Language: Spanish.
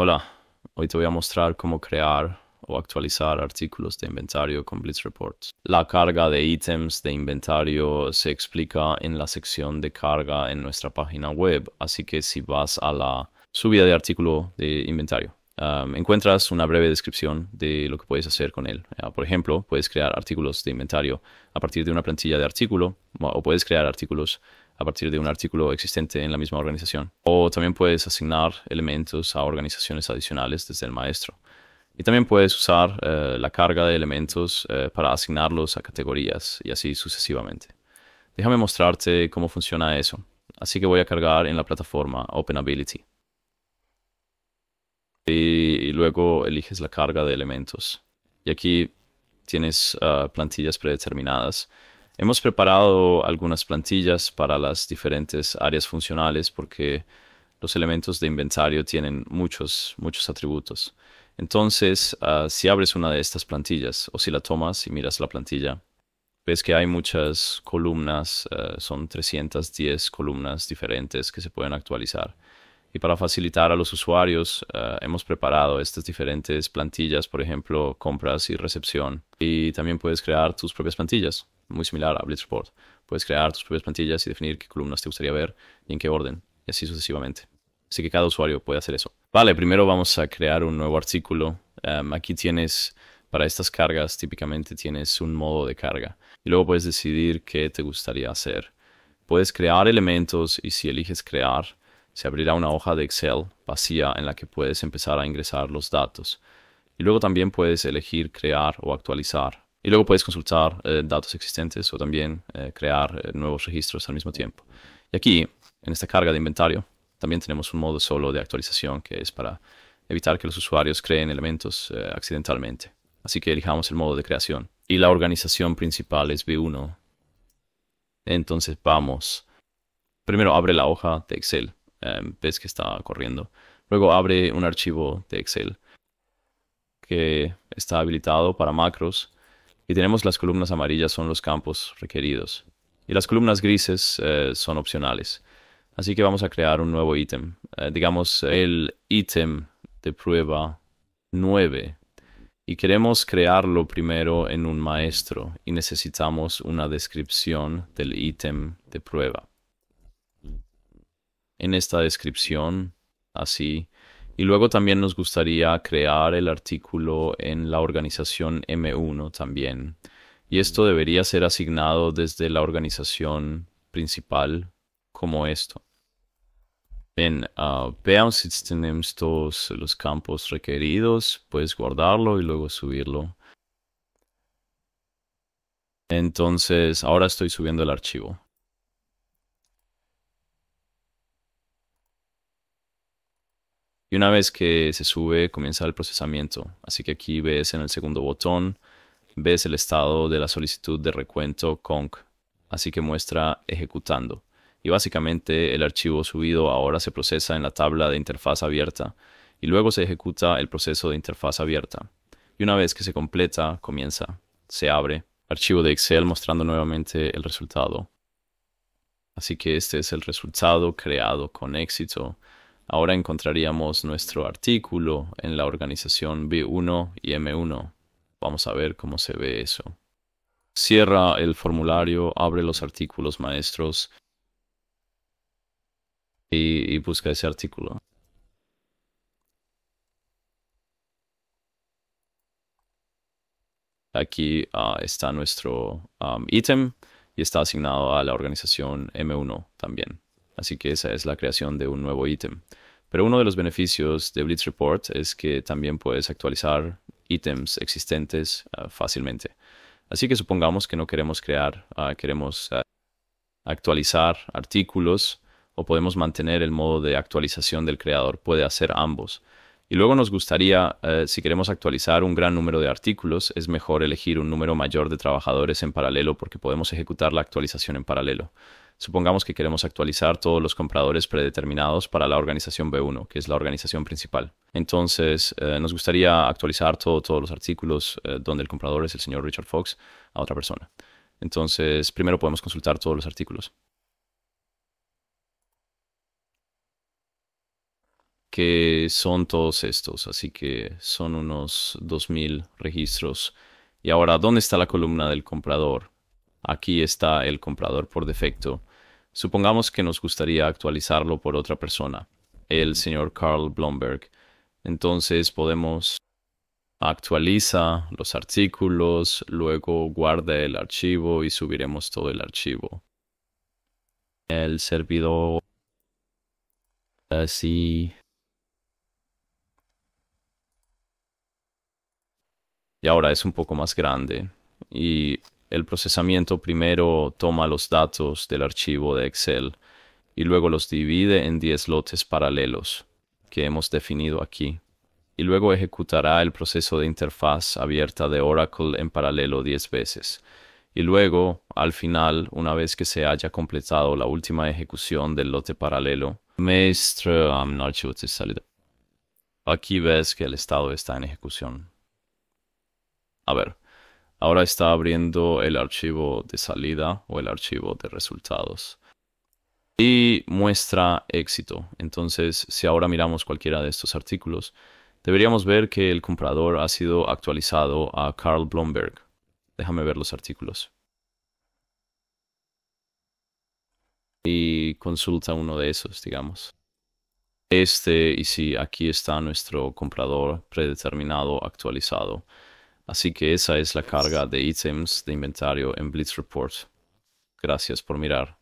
Hola, hoy te voy a mostrar cómo crear o actualizar artículos de inventario con Blitz Reports. La carga de ítems de inventario se explica en la sección de carga en nuestra página web, así que si vas a la subida de artículo de inventario, um, encuentras una breve descripción de lo que puedes hacer con él. Eh, por ejemplo, puedes crear artículos de inventario a partir de una plantilla de artículo o puedes crear artículos a partir de un artículo existente en la misma organización. O también puedes asignar elementos a organizaciones adicionales desde el maestro. Y también puedes usar eh, la carga de elementos eh, para asignarlos a categorías y así sucesivamente. Déjame mostrarte cómo funciona eso. Así que voy a cargar en la plataforma OpenAbility. Y, y luego eliges la carga de elementos. Y aquí tienes ah, plantillas predeterminadas Hemos preparado algunas plantillas para las diferentes áreas funcionales porque los elementos de inventario tienen muchos, muchos atributos. Entonces, ah, si abres una de estas plantillas o si la tomas y miras la plantilla, ves que hay muchas columnas, eh, son 310 columnas diferentes que se pueden actualizar. Y para facilitar a los usuarios, eh, hemos preparado estas diferentes plantillas, por ejemplo, compras y recepción. Y también puedes crear tus propias plantillas, muy similar a Blitz Report. Puedes crear tus propias plantillas y definir qué columnas te gustaría ver y en qué orden, y así sucesivamente. Así que cada usuario puede hacer eso. Vale, primero vamos a crear un nuevo artículo. Em, aquí tienes, para estas cargas, típicamente tienes un modo de carga. Y luego puedes decidir qué te gustaría hacer. Puedes crear elementos y si eliges crear, se abrirá una hoja de Excel vacía en la que puedes empezar a ingresar los datos. Y luego también puedes elegir crear o actualizar. Y luego puedes consultar eh, datos existentes o también eh, crear eh, nuevos registros al mismo tiempo. Y aquí, en esta carga de inventario, también tenemos un modo solo de actualización que es para evitar que los usuarios creen elementos accidentalmente. Así que elijamos el modo de creación. Y la organización principal es B1. Entonces vamos. Primero abre la hoja de Excel Em, ves que está corriendo. Luego abre un archivo de Excel que está habilitado para macros y tenemos las columnas amarillas son los campos requeridos y las columnas grises eh, son opcionales. Así que vamos a crear un nuevo ítem, eh, digamos el ítem de prueba 9 y queremos crearlo primero en un maestro y necesitamos una descripción del ítem de prueba en esta descripción, así. Y luego también nos gustaría crear el artículo en la organización M1 también. Y esto debería ser asignado desde la organización principal como esto. Bien, ah, veamos si tenemos todos los campos requeridos. Puedes guardarlo y luego subirlo. Entonces, ahora estoy subiendo el archivo. Y una vez que se sube, comienza el procesamiento. Así que aquí ves en el segundo botón, ves el estado de la solicitud de recuento conk. Así que muestra ejecutando. Y básicamente el archivo subido ahora se procesa en la tabla de interfaz abierta y luego se ejecuta el proceso de interfaz abierta. Y una vez que se completa, comienza, se abre, archivo de Excel mostrando nuevamente el resultado. Así que este es el resultado creado con éxito Ahora encontraríamos nuestro artículo en la organización B1 y M1. Vamos a ver cómo se ve eso. Cierra el formulario, abre los artículos maestros y, busca ese artículo. Aquí ah, está nuestro ítem y está asignado a la organización M1 también. Así que esa es la creación de un nuevo ítem. Pero uno de los beneficios de Blitz Report es que también puedes actualizar ítems existentes ah, fácilmente. Así que supongamos que no queremos crear, ah, queremos ah, actualizar artículos o podemos mantener el modo de actualización del creador, puede hacer ambos. Y luego nos gustaría, eh, si queremos actualizar un gran número de artículos, es mejor elegir un número mayor de trabajadores en paralelo porque podemos ejecutar la actualización en paralelo. Supongamos que queremos actualizar todos los compradores predeterminados para la organización B1, que es la organización principal. Entonces, eh, nos gustaría actualizar todos los artículos eh, donde el comprador es el señor Richard Fox a otra persona. Entonces, primero podemos consultar todos los artículos. que son todos estos, así que son unos 2.000 registros. Y ahora, ¿dónde está la columna del comprador? Aquí está el comprador por defecto. Supongamos que nos gustaría actualizarlo por otra persona, el señor Carl Blomberg. Entonces podemos actualiza los artículos, luego guarda el archivo y subiremos todo el archivo. El servidor así. Y ahora es un poco más grande y el procesamiento primero toma los datos del archivo de Excel y luego los divide en 10 lotes paralelos que hemos definido aquí. Y luego ejecutará el proceso de interfaz abierta de Oracle en paralelo 10 veces. Y luego, al final, una vez que se haya completado la última ejecución del lote paralelo, Aquí ves que el estado está en ejecución. A ver, ahora está abriendo el archivo de salida o el archivo de resultados. Y muestra éxito. Entonces, si ahora miramos cualquiera de estos artículos, deberíamos ver que el comprador ha sido actualizado a Carl Blomberg. Déjame ver los artículos. Y consulta uno de esos, digamos. Este, y si aquí está nuestro comprador predeterminado actualizado. Así que esa es la carga de ítems de inventario en Blitz Report. Gracias por mirar.